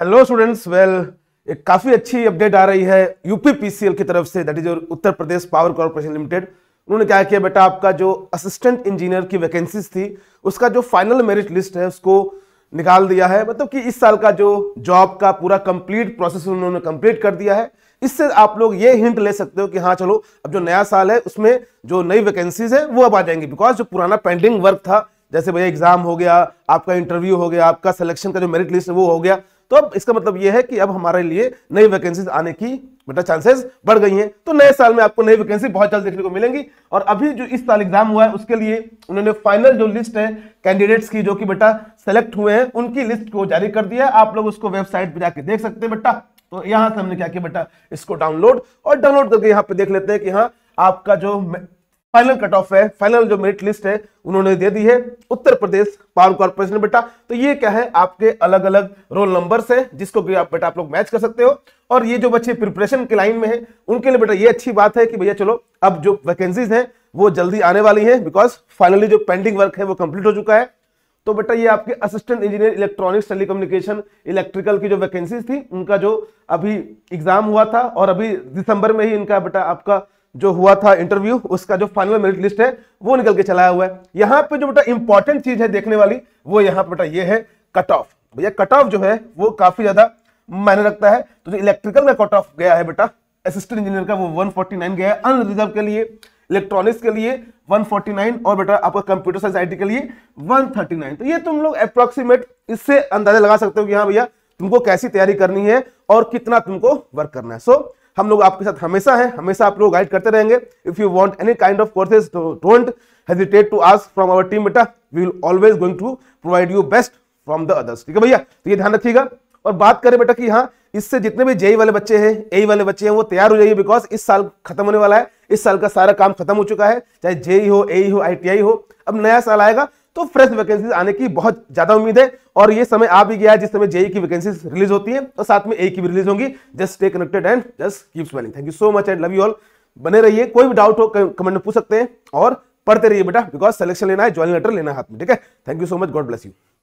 hello students well एक काफ़ी अच्छी अपडेट आ रही है यूपी पीसीएल की तरफ से that is Uttar Pradesh power corporation limited उन्होंने क्या किया बेटा आपका जो असिस्टेंट इंजीनियर की वैकेंसीज थी उसका जो फाइनल मेरिट लिस्ट है उसको निकाल दिया है मतलब कि इस साल का जो जॉब का पूरा कंप्लीट प्रोसेस उन्होंने कंप्लीट कर दिया है इससे आप लोग ये हिंट ले सकते हो कि हाँ चलो अब जो नया साल है उसमें जो नई वैकेंसीज है वो अब आ जाएंगी बिकॉज जो पुराना पेंडिंग वर्क था जैसे भैया एग्जाम हो गया आपका इंटरव्यू हो गया आपका सिलेक्शन का जो मेरिट लिस्ट है वो हो गया तो अब इसका मतलब यह है कि अब हमारे लिए नई वैकेंसी आने की बेटा मतलब चांसेस बढ़ गई हैं तो नए साल में आपको नई वैकेंसी बहुत जल्द देखने को मिलेंगी और अभी जो इस साल एग्जाम हुआ है उसके लिए उन्होंने फाइनल जो लिस्ट है कैंडिडेट्स की जो कि बेटा सेलेक्ट हुए हैं उनकी लिस्ट को जारी कर दिया आप लोग उसको वेबसाइट पर जाके देख सकते हैं बेटा तो यहां से हमने क्या किया बेटा इसको डाउनलोड और डाउनलोड करके यहाँ पे देख लेते हैं कि हाँ आपका जो फाइनल कट ऑफ है फाइनल जो मेरिट लिस्ट है उन्होंने दे दी है उत्तर प्रदेश पावर कॉर्पोरेशन बेटा तो ये क्या है आपके अलग अलग रोल नंबर है जिसको भी आप बेटा आप लोग मैच कर सकते हो और ये जो बच्चे प्रिपरेशन के लाइन में है उनके लिए बेटा ये अच्छी बात है कि भैया चलो अब जो वैकेंसीज हैं वो जल्दी आने वाली है बिकॉज फाइनली जो पेंडिंग वर्क है वो कंप्लीट हो चुका है तो बेटा ये आपके assistant engineer electronics telecommunication electrical की जो वैकेंसीज थी उनका जो अभी एग्जाम हुआ था और अभी दिसंबर में ही इनका बेटा आपका जो हुआ था इंटरव्यू उसका जो फाइनल मेरिट लिस्ट है वो निकल के चलाया हुआ है यहां पे जो बेटा इंपॉर्टेंट चीज है देखने वाली वो यहां पर बेटा ये है कट ऑफ भैया कट ऑफ जो है वो काफी ज्यादा मायने रखता है तो जो इलेक्ट्रिकल में कट ऑफ गया है बेटा असिस्टेंट इंजीनियर का वो वन गया है अनरिजर्व के लिए इलेक्ट्रॉनिक्स के लिए 149 और बेटा आपका कंप्यूटर साइंस आईटी के लिए 139 तो ये तुम लोग अप्रोक्सीमेट इससे अंदाजा लगा सकते हो कि हाँ भैया तुमको कैसी तैयारी करनी है और कितना तुमको वर्क करना है सो so, हम लोग आपके साथ हमेशा हैं हमेशा आप लोग गाइड करते रहेंगे if you want any kind of courses don't hesitate to ask from our team बेटा we will always going to provide you best from the others ठीक है भैया तो ये ध्यान रखिएगा और बात करें बेटा कि हाँ इससे जितने भी जेई वाले बच्चे हैं ए वाले बच्चे हैं वो तैयार हो जाइए बिकॉज इस साल खत्म होने वाला है इस साल का सारा काम खत्म हो चुका है चाहे जेई हो ए हो आई हो अब नया साल आएगा तो फ्रेश वैकेंसी आने की बहुत ज्यादा उम्मीद है और ये समय आ भी गया है जिस समय जेई e की वैकेंसी रिलीज होती है और तो साथ में ए की भी रिलीज होंगी just stay connected and just keep smiling thank you so much and love you all बने रहिए कोई भी डाउट हो कमेंट में पूछ सकते हैं और पढ़ते रहिए बेटा बिकॉज सिलेक्शन लेना है ज्वाइन लेटर लेना है हाथ में ठीक है thank you so much God bless you